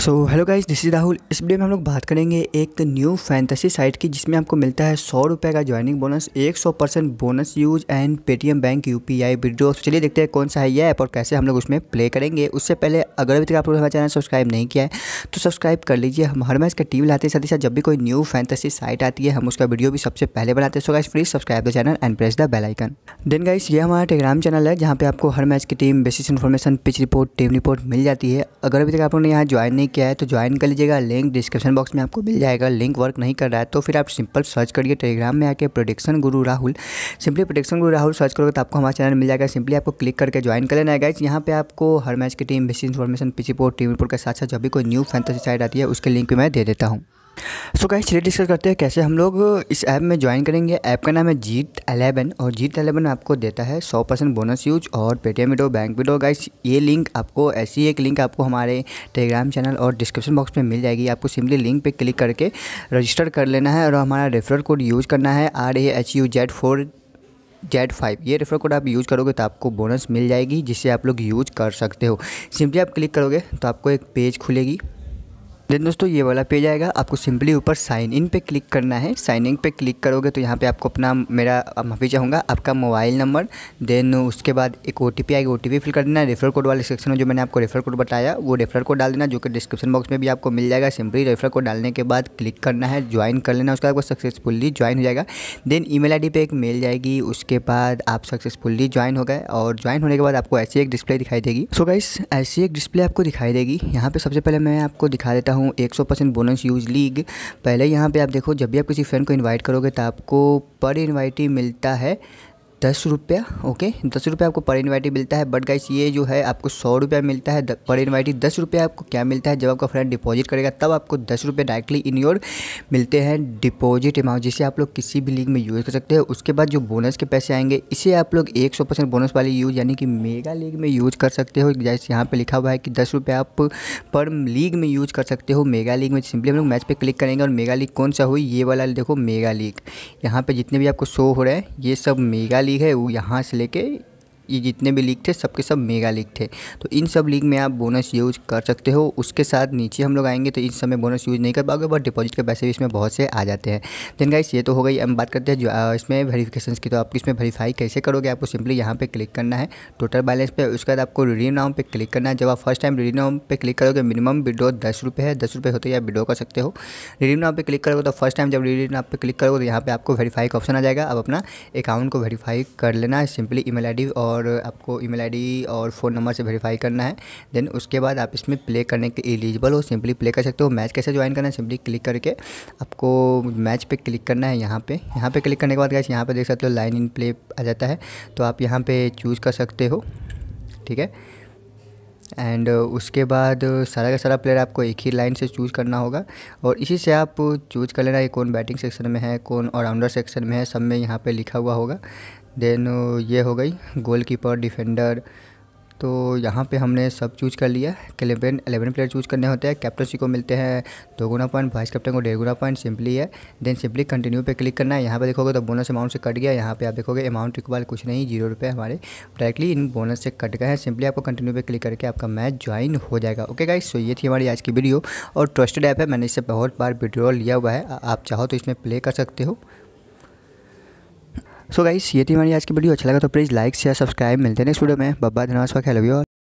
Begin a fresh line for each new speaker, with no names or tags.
so hello guys this is Rahul इस video में हम लोग बात करेंगे एक न्यू फैंटेसी साइट की जिसमें आपको मिलता है सौ रुपये का ज्वाइनिंग बोनस एक सौ percent bonus use and Paytm bank U P I withdraw चलिए देखते हैं कौन सा है ये ऐप और कैसे हम लोग उसमें प्ले करेंगे उससे पहले अगर अभी तक आप लोग हमारा चैनल सब्सक्राइब नहीं किया है तो सब्सक्राइब कर लीजिए हम हर मैच का वी लाते हैं साथ ही साथ जब भी कोई न्यू फैंटेसी साइट आती है हम उसका वीडियो भी सबसे पहले बनाते हैं so guys please subscribe the channel and press the bell icon then guys ये हमारा टेलीग्राम चैनल है जहाँ पर आपको हर मैच की team basis information pitch report team report मिल जाती है अगर अभी तक आप लोगों ने यहाँ ज्वाइन नहीं नहीं किया है तो ज्वाइन कर लीजिएगा लिंक डिस्क्रिप्शन बॉक्स में आपको मिल जाएगा लिंक वर्क नहीं कर रहा है तो फिर आप सिंपल सर्च करिए टेलीग्राम में आके प्रोडिक्शन गुरु राहुल सिंपली प्रोडिक्शन गुरु राहुल सर्च करोगे तो आपको हमारा चैनल मिल जाएगा सिंपली आपको क्लिक करके ज्वाइन कर लेना है गाइज यहाँ पे आपको हर मैच की team basic information pitch port team report के साथ साथ जब भी कोई न्यू फैंतसी साइड आती है उसके लिंक भी मैं दे देता हूँ सो गाइस चलिए डिस्कस करते हैं कैसे हम लोग इस ऐप में ज्वाइन करेंगे ऐप का नाम है जीत अलेवन और जीत अलेवन आपको देता है सौ परसेंट बोनस यूज और Paytm withdraw bank withdraw guys ये लिंक आपको ऐसी एक लिंक आपको हमारे टेलीग्राम चैनल और डिस्क्रिप्शन बॉक्स में मिल जाएगी आपको सिंपली लिंक पर क्लिक करके रजिस्टर कर लेना है और हमारा रेफरल कोड यूज़ करना है R A H U Z four Z five ये रेफर कोड आप यूज़ करोगे तो आपको बोनस मिल जाएगी जिसे आप लोग यूज कर सकते हो सिंपली आप क्लिक करोगे तो आपको एक पेज खुलेगी देन दोस्तों ये वाला पेज आएगा आपको सिंपली ऊपर साइन इन पे क्लिक करना है साइन इन पे क्लिक करोगे तो यहाँ पे आपको अपना मेरा माफ़ी चाहूँगा आपका मोबाइल नंबर देन उसके बाद एक ओ टी आएगी ओ फिल कर देना रेफर कोड वाले सेक्शन में जो मैंने आपको रेफर कोड बताया वो रेफर कोड डाल देना जो कि डिस्क्रिप्शन बॉक्स में भी आपको मिल जाएगा सिंपली रेफर कोड डालने के बाद क्लिक करना है ज्वाइन कर लेना बाद आपको सक्सेसफुली ज्वाइन हो जाएगा देन ई मेल पे एक मेल जाएगी उसके बाद आप सक्सेसफुली ज्वाइन हो गए और ज्वाइन होने के बाद आपको ऐसी एक डिस्प्ले दिखाई देगी सो गाइस ऐसी एक डिस्प्ले आपको दिखाई देगी यहाँ पर सबसे पहले मैं आपको दिखा देता हूँ हूँ सौ परसेंट बोनस यूज लीग पहले यहाँ पे आप देखो जब भी आप किसी फ्रेंड को इनवाइट करोगे तो आपको पर इनवाइटी मिलता है दस रुपया ओके दस रुपया आपको पर इन्वाइटी मिलता है बट गाइस ये जो है आपको सौ रुपया मिलता है पर इन्वाइटी दस रुपया आपको क्या मिलता है जब आपका फ्रेंड डिपॉजिट करेगा तब आपको दस रुपये डायरेक्टली इन योर मिलते हैं डिपॉजिट अमाउंट जिसे आप लोग किसी भी लीग में यूज़ कर सकते हैं उसके बाद जो बोनस के पैसे आएंगे इसे आप लोग एक सौ परसेंट बोनस वाली यूज़ यानी कि मेगा लीग में यूज़ कर सकते हो जैसे यहाँ पर लिखा हुआ है कि दस रुपये आप पर लीग में यूज़ कर सकते हो मेगा लीग में सिंपली हम लोग मैच पर क्लिक करेंगे और मेगा लीग कौन सा हुई ये वाला देखो मेगा लीग यहाँ पर जितने भी आपको शो हो रहे हैं ये सब मेगा लीग है वो यहाँ से लेके ये जितने भी लीक थे सबके सब मेगा लीक थे तो इन सब लीक में आप बोनस यूज़ कर सकते हो उसके साथ नीचे हम लोग आएंगे तो इस समय बोनस यूज़ नहीं कर पाओगे बट डिपॉजिट के पैसे भी इसमें बहुत से आ जाते हैं देन गाइस ये तो हो गई हम बात करते हैं जो इसमें वेरीफिकेशन की तो आप इसमें वेरीफाई कैसे करोगे आपको सिंपली यहाँ पर क्लिक करना है टोटल बैलेंस पर उसके बाद आपको रिडीम नाम पर क्लिक करना है जब आप फर्स्ट टाइम रिडीम नाउ पर क्लिक करोगे मिनिमम विड्रो दस रुपये है दस रुपये होते आप विड्रो कर सकते हो रिडीम नाम पर क्लिक करोगे तो फर्स्ट टाइम जब रिडीम नाम पर क्लिक करोगे तो यहाँ पर आपको वेरीफाई का ऑप्शन आ जाएगा आप अपना अकाउंट को वेरीफाई कर लेना है सिंपली ईमेल आई और और आपको ईमेल आईडी और फ़ोन नंबर से वेरीफाई करना है देन उसके बाद आप इसमें प्ले करने के एलिजिबल हो सिंपली प्ले कर सकते हो मैच कैसे ज्वाइन करना है सिंपली क्लिक करके आपको मैच पे क्लिक करना है यहाँ पे यहाँ पे क्लिक करने के बाद गैस यहाँ पे देख सकते हो लाइन इन प्ले आ जाता है तो आप यहाँ पर चूज़ कर सकते हो ठीक है एंड उसके बाद सारा का सारा प्लेयर आपको एक ही लाइन से चूज़ करना होगा और इसी से आप चूज़ कर लेना कि कौन बैटिंग सेक्शन में है कौन ऑलराउंडर सेक्शन में है सब में यहाँ पे लिखा हुआ होगा देन ये हो गई गोलकीपर डिफेंडर तो यहाँ पे हमने सब चूज कर लिया एलेवन एलेवन प्लेयर चूज करने होते हैं कैप्टनसी को मिलते हैं दो गुना पॉइंट वाइस कैप्टन को डेढ़ गुना पॉइंट सिंपली है देन सिंपली कंटिन्यू पे क्लिक करना है यहाँ पे देखोगे तो बोनस अमाउंट से कट गया यहाँ पे आप देखोगे अमाउंट रिक्वायर कुछ नहीं जीरो रुपये हमारे डायरेक्टली इन बोनस से कट गए हैं सिंपली आपको कंटिन्यू पर क्लिक करके आपका मैच ज्वाइन हो जाएगा ओके गाइज सो ये थी हमारी आज की वीडियो और ट्रस्टेड ऐप है मैंने इससे बहुत बार विड्रॉल लिया हुआ है आप चाहो तो इसमें प्ले कर सकते हो सो गाइस ये थी हमारी आज की वीडियो अच्छा लगा तो प्लीज़ लाइक शेयर सब्सक्राइब मिलते हैं नेक्स्ट वीडियो में बब्बा का खेलो